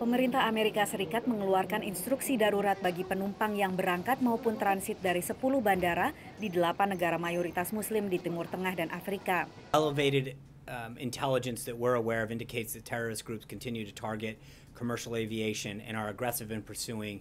pemerintah Amerika Serikat mengeluarkan instruksi darurat bagi penumpang yang berangkat maupun transit dari 10 bandara di 8 negara mayoritas muslim di Timur Tengah dan Afrika. Elevated um, intelligence that we're aware of indicates that terrorist groups continue to target commercial aviation and are aggressive in pursuing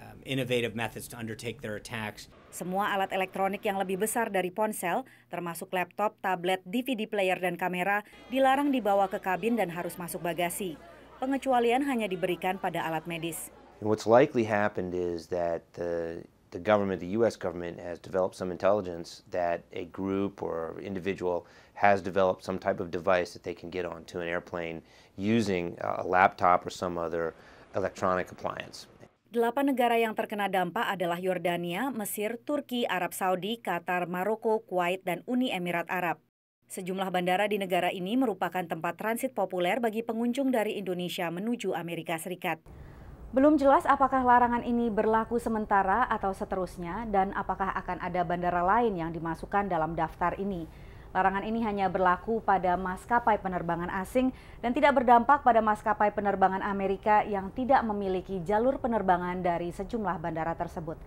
um, innovative methods to undertake their attacks. Semua alat elektronik yang lebih besar dari ponsel, termasuk laptop, tablet, DVD player, dan kamera, dilarang dibawa ke kabin dan harus masuk bagasi. Pengecualian hanya diberikan pada alat medis. And what's likely happened is that the the government, the U.S. government, has developed some intelligence that a group or individual has developed some type of device that they can get onto an airplane using uh, a laptop or some other electronic appliance. Delapan negara yang terkena dampak adalah Yordania, Mesir, Turki, Arab Saudi, Qatar, Maroko, Kuwait, dan Uni Emirat Arab. Sejumlah bandara di negara ini merupakan tempat transit populer bagi pengunjung dari Indonesia menuju Amerika Serikat. Belum jelas apakah larangan ini berlaku sementara atau seterusnya dan apakah akan ada bandara lain yang dimasukkan dalam daftar ini. Larangan ini hanya berlaku pada maskapai penerbangan asing dan tidak berdampak pada maskapai penerbangan Amerika yang tidak memiliki jalur penerbangan dari sejumlah bandara tersebut.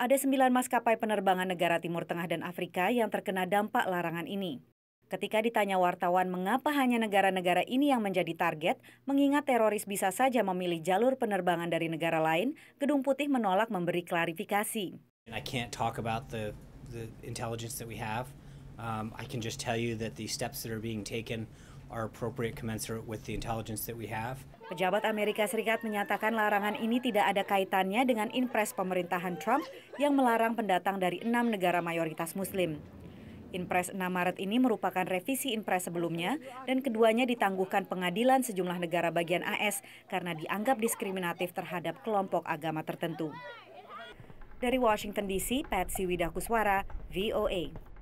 Ada sembilan maskapai penerbangan negara Timur Tengah dan Afrika yang terkena dampak larangan ini. Ketika ditanya wartawan mengapa hanya negara-negara ini yang menjadi target, mengingat teroris bisa saja memilih jalur penerbangan dari negara lain, Gedung Putih menolak memberi klarifikasi. Pejabat Amerika Serikat menyatakan larangan ini tidak ada kaitannya dengan impres pemerintahan Trump yang melarang pendatang dari enam negara mayoritas Muslim. Inpres 6 Maret ini merupakan revisi Inpres sebelumnya dan keduanya ditangguhkan pengadilan sejumlah negara bagian AS karena dianggap diskriminatif terhadap kelompok agama tertentu. Dari Washington DC, Patsy Widakuswara, VOA.